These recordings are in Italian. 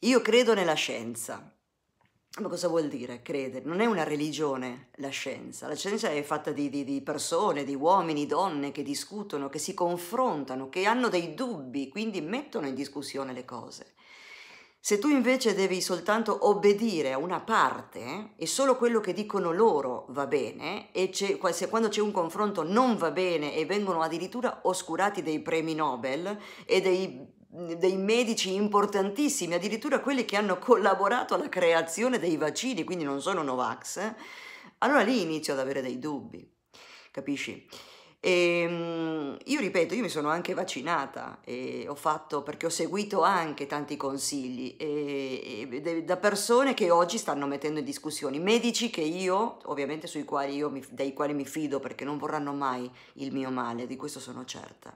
Io credo nella scienza. Ma cosa vuol dire credere? Non è una religione la scienza, la scienza è fatta di, di, di, persone, di uomini, donne che discutono, che si confrontano, che hanno dei dubbi, quindi mettono in discussione le cose. Se tu invece devi soltanto obbedire a una parte eh, e solo quello che dicono loro va bene, e se quando c'è un confronto non va bene e vengono addirittura oscurati dei premi Nobel e dei dei medici importantissimi, addirittura quelli che hanno collaborato alla creazione dei vaccini, quindi non sono Novax, eh? allora lì inizio ad avere dei dubbi, capisci? E, ehm, io ripeto, io mi sono anche vaccinata ho fatto, perché ho seguito anche tanti consigli e, e, da persone che oggi stanno mettendo in discussione, medici che io, ovviamente sui quali io mi, dei quali mi fido perché non vorranno mai il mio male, di questo sono certa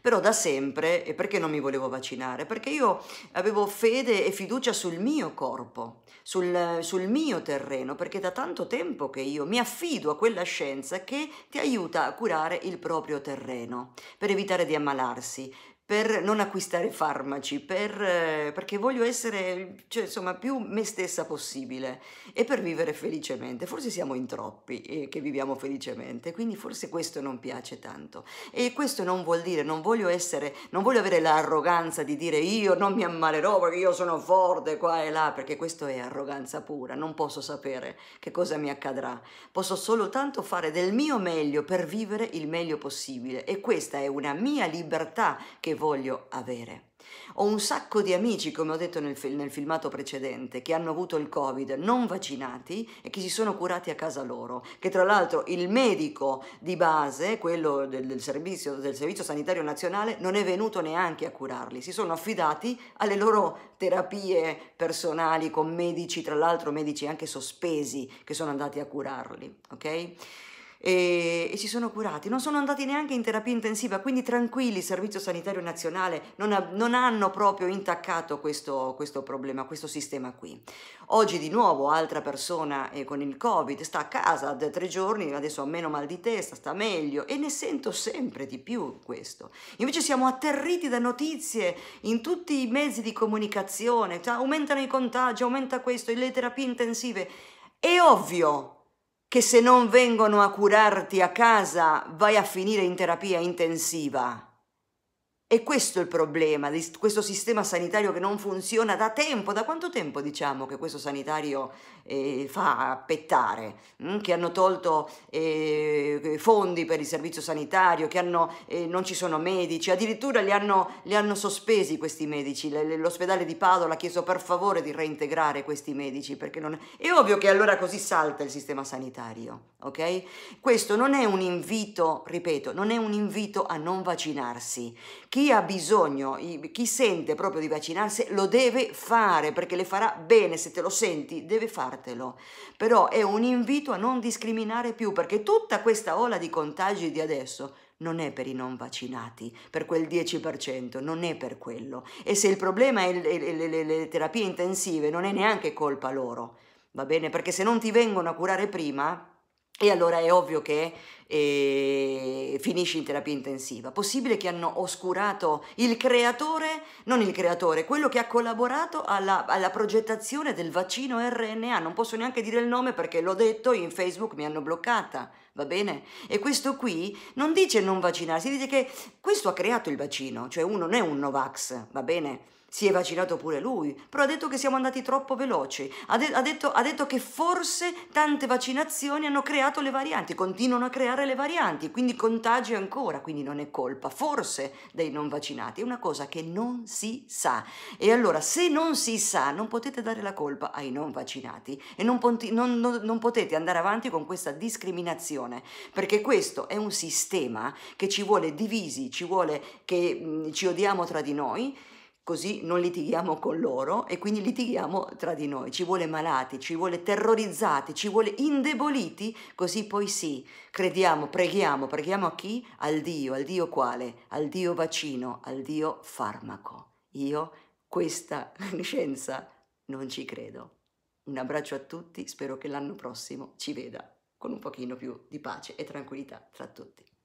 però da sempre, e perché non mi volevo vaccinare? Perché io avevo fede e fiducia sul mio corpo, sul, sul mio terreno, perché da tanto tempo che io mi affido a quella scienza che ti aiuta a curare il proprio terreno, per evitare di ammalarsi, per non acquistare farmaci, per, eh, perché voglio essere cioè, insomma, più me stessa possibile e per vivere felicemente. Forse siamo in troppi eh, che viviamo felicemente, quindi forse questo non piace tanto. E questo non vuol dire, non voglio essere, non voglio avere l'arroganza di dire io non mi ammalerò perché io sono forte qua e là, perché questo è arroganza pura, non posso sapere che cosa mi accadrà. Posso soltanto fare del mio meglio per vivere il meglio possibile e questa è una mia libertà che voglio avere. Ho un sacco di amici, come ho detto nel, nel, filmato precedente, che hanno avuto il Covid non vaccinati e che si sono curati a casa loro, che tra l'altro il medico di base, quello del, del, servizio, del servizio Sanitario Nazionale, non è venuto neanche a curarli, si sono affidati alle loro terapie personali con medici, tra l'altro medici anche sospesi, che sono andati a curarli. Okay? e, e si sono curati, non sono andati neanche in terapia intensiva, quindi tranquilli, il Servizio Sanitario Nazionale non, ha, non hanno proprio intaccato questo, questo, problema, questo sistema qui. Oggi di nuovo altra persona eh, con il Covid sta a casa da tre giorni, adesso ha meno mal di testa, sta meglio e ne sento sempre di più questo. Invece siamo atterriti da notizie in tutti i mezzi di comunicazione, cioè aumentano i contagi, aumenta questo, le terapie intensive. È ovvio che se non vengono a curarti a casa vai a finire in terapia intensiva. E questo è il problema di questo sistema sanitario che non funziona da tempo. Da quanto tempo diciamo che questo sanitario eh, fa pettare? Mm? Che hanno tolto eh, eh, fondi per il servizio sanitario, che hanno, eh, non ci sono medici, addirittura li hanno, li hanno sospesi questi medici. L'ospedale di Padova ha chiesto per favore di reintegrare questi medici perché non... È ovvio che allora così salta il sistema sanitario, ok? Questo non è un invito, ripeto, non è un invito a non vaccinarsi. Chi chi ha bisogno, chi sente proprio di vaccinarsi lo deve fare perché le farà bene, se te lo senti deve fartelo, però è un invito a non discriminare più perché tutta questa ola di contagi di adesso non è per i non vaccinati, per quel 10%, non è per quello. E se il problema è le, le, le terapie intensive, non è neanche colpa loro, va bene? Perché se non ti vengono a curare prima, e allora è ovvio che eh, finisci in terapia intensiva. Possibile che hanno oscurato il creatore, non il creatore, quello che ha collaborato alla, alla, progettazione del vaccino RNA. Non posso neanche dire il nome perché l'ho detto in Facebook, mi hanno bloccata, va bene? E questo qui non dice non vaccinarsi, dice che questo ha creato il vaccino, cioè uno non è un Novax, va bene? si è vaccinato pure lui, però ha detto che siamo andati troppo veloci, ha, de- ha, detto, ha, detto, che forse tante vaccinazioni hanno creato le varianti, continuano a creare le varianti, quindi contagi ancora, quindi non è colpa forse dei non vaccinati, è una cosa che non si sa. E allora se non si sa non potete dare la colpa ai non vaccinati e non, ponti- non, non, non potete andare avanti con questa discriminazione, perché questo è un sistema che ci vuole divisi, ci vuole che mh, ci odiamo tra di noi così non litighiamo con loro e quindi litighiamo tra di noi. Ci vuole malati, ci vuole terrorizzati, ci vuole indeboliti, così poi sì, crediamo, preghiamo, preghiamo a chi? Al Dio, al Dio quale? Al Dio vaccino, al Dio farmaco. Io questa scienza non ci credo. Un abbraccio a tutti, spero che l'anno prossimo ci veda con un pochino più di pace e tranquillità tra tutti.